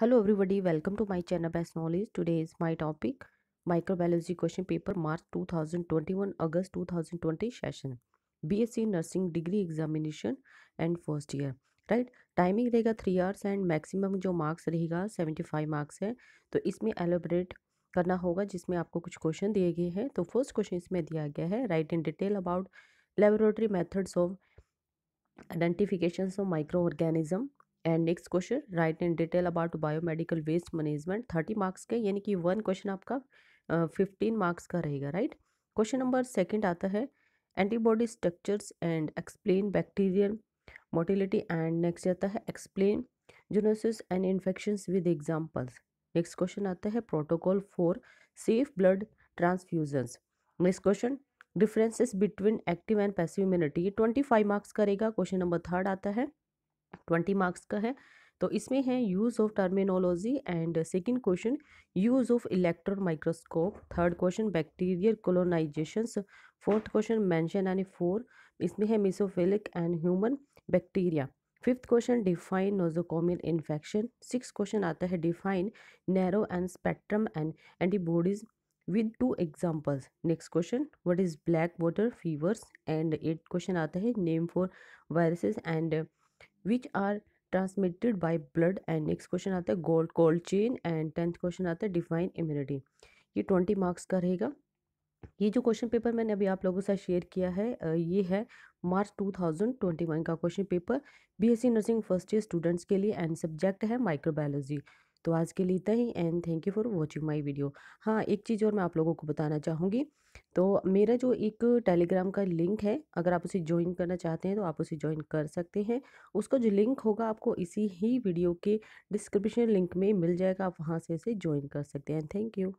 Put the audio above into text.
hello everybody welcome to my channel best knowledge today is my topic microbiology question paper March 2021 August 2020 session BSc nursing degree examination and first year right timing रहेगा three hours and maximum जो marks रहेगा seventy five marks है तो इसमें elaborate करना होगा जिसमें आपको कुछ क्वेश्चन दिए गए हैं तो फर्स्ट क्वेश्चन इसमें दिया गया है right in detail about laboratory methods of identification of microorganism and next question right in detail about biomedical waste management thirty marks के यानी कि वन क्वेश्चन आपका फिफ्टीन मार्क्स का रहेगा राइट क्वेश्चन नंबर सेकेंड आता है antibody structures and explain bacterial motility and next आता है explain zoonosis and infection with examples next question आता है protocol for safe blood transfusions next question differences between active and passive immunity ये twenty five marks करेगा question number third आता है twenty marks का है तो इसमें है use of terminology and second question use of electron microscope third question bacterial colonisations fourth question mention यानी फोर इसमें है mesophilic and human bacteria fifth question define nosocomial infection six question आता है define narrow and spectrum and antibodies with two examples next question what is black water fevers and eight question आता है name for viruses and which are transmitted by blood and next question आता है gold cold chain and tenth question आता है define immunity ये twenty marks का रहेगा ये जो क्वेश्चन पेपर मैंने अभी आप लोगों से शेयर किया है ये है मार्च 2021 का question paper BSc nursing first year students के लिए एंड सब्जेक्ट है माइक्रोबायोलॉजी तो आज के लिए इतना ही and thank you for watching my video हाँ एक चीज़ और मैं आप लोगों को बताना चाहूँगी तो मेरा जो एक टेलीग्राम का लिंक है अगर आप उसे ज्वाइन करना चाहते हैं तो आप उसे ज्वाइन कर सकते हैं उसका जो लिंक होगा आपको इसी ही वीडियो के डिस्क्रिप्शन लिंक में मिल जाएगा आप वहाँ से इसे ज्वाइन कर सकते हैं थैंक यू